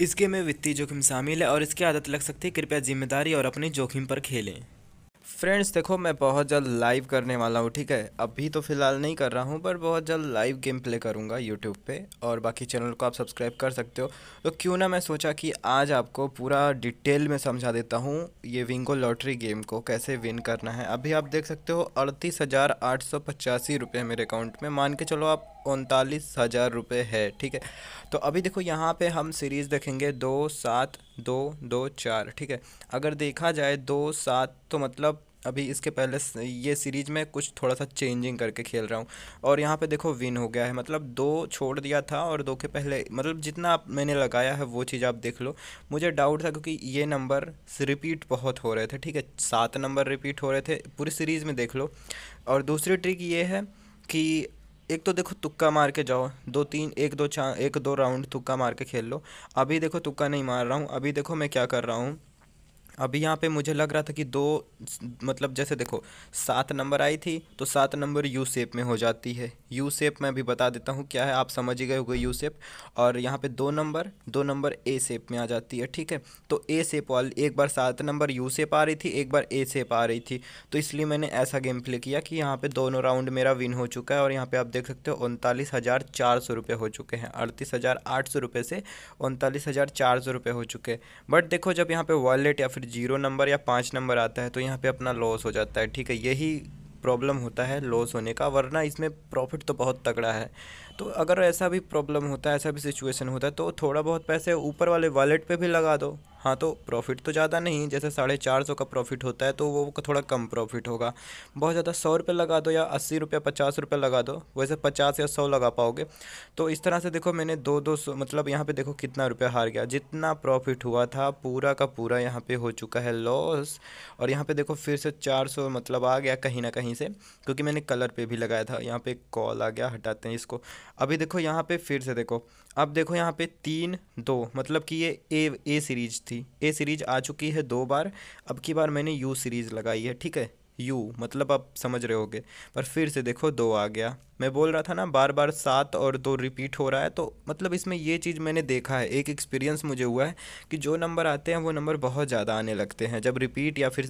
इसके में वित्तीय जोखिम शामिल है और इसकी आदत लग सकती है कृपया जिम्मेदारी और अपने जोखिम पर खेलें फ्रेंड्स देखो मैं बहुत जल्द लाइव करने वाला हूँ ठीक है अभी तो फ़िलहाल नहीं कर रहा हूँ पर बहुत जल्द लाइव गेम प्ले करूँगा यूट्यूब पे और बाकी चैनल को आप सब्सक्राइब कर सकते हो तो क्यों ना मैं सोचा कि आज आपको पूरा डिटेल में समझा देता हूँ ये विंगो लॉटरी गेम को कैसे विन करना है अभी आप देख सकते हो अड़तीस हज़ार आठ सौ पचासी रुपये मेरे अकाउंट में मान के चलो आप उनतालीस हज़ार रुपये है ठीक है तो अभी देखो यहाँ पे हम सीरीज़ देखेंगे दो सात दो दो चार ठीक है अगर देखा जाए दो सात तो मतलब अभी इसके पहले ये सीरीज़ में कुछ थोड़ा सा चेंजिंग करके खेल रहा हूँ और यहाँ पे देखो विन हो गया है मतलब दो छोड़ दिया था और दो के पहले मतलब जितना मैंने लगाया है वो चीज़ आप देख लो मुझे डाउट था क्योंकि ये नंबर रिपीट बहुत हो रहे थे ठीक है सात नंबर रिपीट हो रहे थे पूरी सीरीज़ में देख लो और दूसरी ट्रिक ये है कि एक तो देखो तुक्का मार के जाओ दो तीन एक दो चार एक दो राउंड तुक्का मार के खेल लो अभी देखो तुक्का नहीं मार रहा हूँ अभी देखो मैं क्या कर रहा हूँ अभी यहाँ पे मुझे लग रहा था कि दो मतलब जैसे देखो सात नंबर आई थी तो सात नंबर यू शेप में हो जाती है यू सेप मैं भी बता देता हूँ क्या है आप समझ ही गए होगे यू सेप और यहाँ पे दो नंबर दो नंबर ए सेप में आ जाती है ठीक है तो ए सेप वाली एक बार सात नंबर यू सेप आ रही थी एक बार ए सेप आ रही थी तो इसलिए मैंने ऐसा गेम प्ले किया कि यहाँ पर दोनों राउंड मेरा विन हो चुका है और यहाँ पर आप देख सकते हो उनतालीस हज़ार चार सौ रुपये हो चुके हैं अड़तीस हज़ार आठ सौ रुपये से उनतालीस हज़ार चार सौ रुपये हो चुके हैं बट देखो जब यहाँ पे वॉलेट या फिर जीरो नंबर या पाँच नंबर आता है तो यहाँ पर अपना लॉस हो जाता है ठीक है यही प्रॉब्लम होता है लॉस होने का वरना इसमें प्रॉफिट तो बहुत तगड़ा है तो अगर ऐसा भी प्रॉब्लम होता है ऐसा भी सिचुएशन होता है तो थोड़ा बहुत पैसे ऊपर वाले वॉलेट पर भी लगा दो हाँ तो प्रॉफिट तो ज़्यादा नहीं जैसे साढ़े चार सौ का प्रॉफिट होता है तो वो थोड़ा कम प्रॉफिट होगा बहुत ज़्यादा सौ रुपये लगा दो या अस्सी रुपये पचास रुपये लगा दो वैसे पचास या सौ लगा पाओगे तो इस तरह से देखो मैंने दो दो सौ मतलब यहाँ पे देखो कितना रुपया हार गया जितना प्रॉफिट हुआ था पूरा का पूरा यहाँ पर हो चुका है लॉस और यहाँ पर देखो फिर से चार सौ मतलब आ गया कहीं ना कहीं से क्योंकि मैंने कलर पे भी लगाया था यहाँ पे कॉल आ गया हटाते हैं इसको अभी देखो यहाँ पे फिर से देखो अब देखो यहाँ पे तीन दो मतलब कि ये ए ए सीरीज थी थी ए सीरीज़ आ चुकी है दो बार अब की बार मैंने यू सीरीज़ लगाई है ठीक है यू मतलब आप समझ रहे होगे पर फिर से देखो दो आ गया मैं बोल रहा था ना बार बार सात और दो रिपीट हो रहा है तो मतलब इसमें ये चीज़ मैंने देखा है एक एक्सपीरियंस मुझे हुआ है कि जो नंबर आते हैं वो नंबर बहुत ज़्यादा आने लगते हैं जब रिपीट या फिर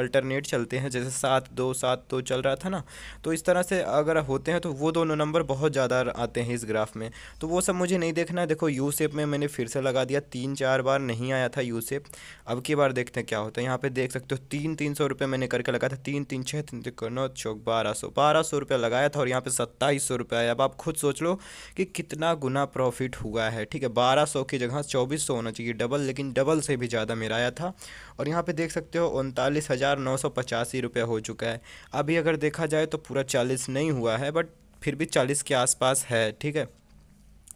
अल्टरनेट चलते हैं जैसे सात दो सात दो तो चल रहा था ना तो इस तरह से अगर होते हैं तो वो दोनों नंबर बहुत ज़्यादा आते हैं इस ग्राफ में तो वो सब मुझे नहीं देखना है देखो यू सेप में मैंने फिर से लगा दिया तीन चार बार नहीं आया था यू सेप अब की बार देखते हैं क्या होता है यहाँ पर देख सकते हो तीन तीन सौ रुपये मैंने करके लगा था तीन तीन छः तीन तीन नौ चौक बारह सौ बारह सौ रुपये लगाया था और यहाँ पे सत्ताईस सौ रुपया आया अब आप खुद सोच लो कि कितना गुना प्रॉफिट हुआ है ठीक है बारह सौ की जगह चौबीस सौ होना चाहिए डबल लेकिन डबल से भी ज़्यादा मेरा आया था और यहाँ पे देख सकते हो उनतालीस हज़ार नौ सौ पचासी रुपये हो चुका है अभी अगर देखा जाए तो पूरा चालीस नहीं हुआ है बट फिर भी चालीस के आसपास है ठीक है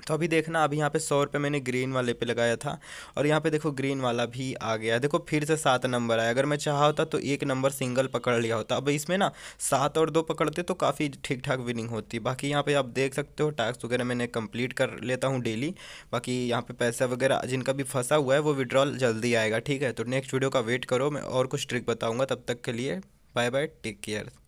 तो अभी देखना अभी यहाँ पे सौ रुपये मैंने ग्रीन वाले पे लगाया था और यहाँ पे देखो ग्रीन वाला भी आ गया देखो फिर से सात नंबर आया अगर मैं चाहा होता तो एक नंबर सिंगल पकड़ लिया होता अब इसमें ना सात और दो पकड़ते तो काफ़ी ठीक ठाक विनिंग होती बाकी यहाँ पे आप देख सकते हो टास्क वगैरह मैंने कंप्लीट कर लेता हूँ डेली बाकी यहाँ पर पैसा वगैरह जिनका भी फंसा हुआ है वो विड्रॉल जल्दी आएगा ठीक है तो नेक्स्ट वीडियो का वेट करो मैं और कुछ ट्रिक बताऊँगा तब तक के लिए बाय बाय टेक केयर